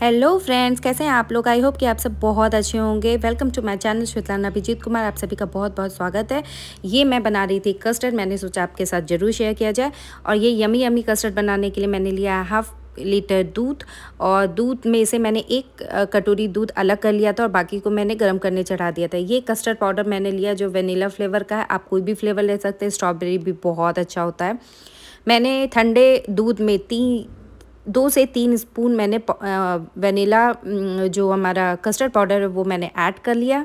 hello friends कैसे हैं आप लोग आई होप कि आप सब बहुत अच्छे होंगे welcome to my channel Svetlana Abhijeet Kumar आप सभी का बहुत बहुत स्वागत है ये मैं बना रही थी कस्टर्ड मैंने सोचा आपके साथ ज़रूर शेयर किया जाए और ये यमी यमी कस्टर्ड बनाने के लिए मैंने लिया हाफ लीटर दूध और दूध में से मैंने एक कटोरी दूध अलग कर लिया था और बाकी को मैंने गर्म करने चढ़ा दिया था ये कस्टर्ड पाउडर मैंने लिया जो वेनीला फ्लेवर का है आप कोई भी फ्लेवर ले सकते हैं स्ट्रॉबेरी भी बहुत अच्छा होता है मैंने ठंडे दूध में तीन दो से तीन स्पून मैंने वनीला जो हमारा कस्टर्ड पाउडर है वो मैंने ऐड कर लिया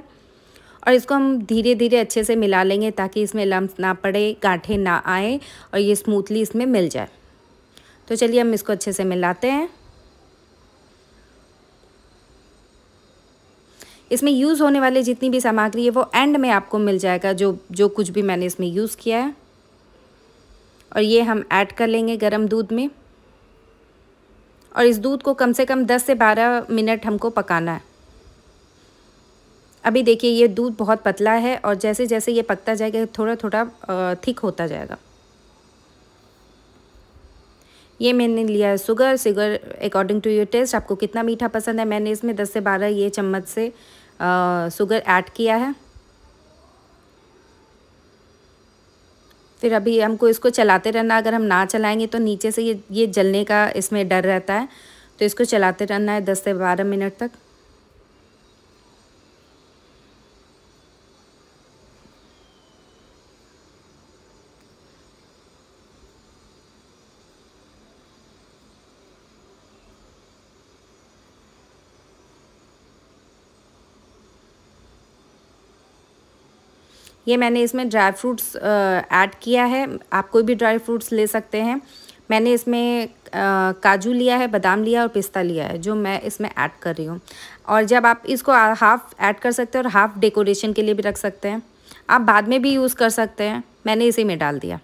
और इसको हम धीरे धीरे अच्छे से मिला लेंगे ताकि इसमें लम्स ना पड़े गांठे ना आए और ये स्मूथली इसमें मिल जाए तो चलिए हम इसको अच्छे से मिलाते हैं इसमें यूज़ होने वाले जितनी भी सामग्री है वो एंड में आपको मिल जाएगा जो जो कुछ भी मैंने इसमें यूज़ किया है और ये हम ऐड कर लेंगे गरम दूध में और इस दूध को कम से कम 10 से 12 मिनट हमको पकाना है अभी देखिए ये दूध बहुत पतला है और जैसे जैसे ये पकता जाएगा थोड़ा थोड़ा थिक होता जाएगा ये मैंने लिया है sugar sugar according to your taste आपको कितना मीठा पसंद है मैंने इसमें 10 से 12 ये चम्मच से शुगर ऐड किया है फिर अभी हमको इसको चलाते रहना अगर हम ना चलाएंगे तो नीचे से ये ये जलने का इसमें डर रहता है तो इसको चलाते रहना है दस से बारह मिनट तक ये मैंने इसमें ड्राई फ्रूट्स ऐड किया है आप कोई भी ड्राई फ्रूट्स ले सकते हैं मैंने इसमें काजू लिया है बादाम लिया और पिस्ता लिया है जो मैं इसमें ऐड कर रही हूँ और जब आप इसको हाफ़ ऐड कर सकते हैं और हाफ़ डेकोरेशन के लिए भी रख सकते हैं आप बाद में भी यूज़ कर सकते हैं मैंने इसी में डाल दिया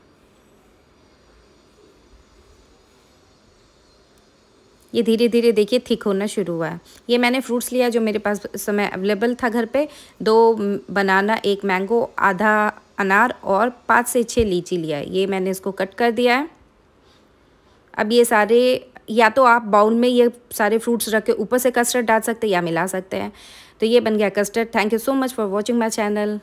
ये धीरे धीरे देखिए थिक होना शुरू हुआ है ये मैंने फ्रूट्स लिया जो मेरे पास समय अवेलेबल था घर पे दो बनाना एक मैंगो आधा अनार और पाँच से छः लीची लिया है ये मैंने इसको कट कर दिया है अब ये सारे या तो आप बाउल में ये सारे फ्रूट्स रख के ऊपर से कस्टर्ड डाल सकते हैं या मिला सकते हैं तो ये बन गया custard thank you so much for watching my channel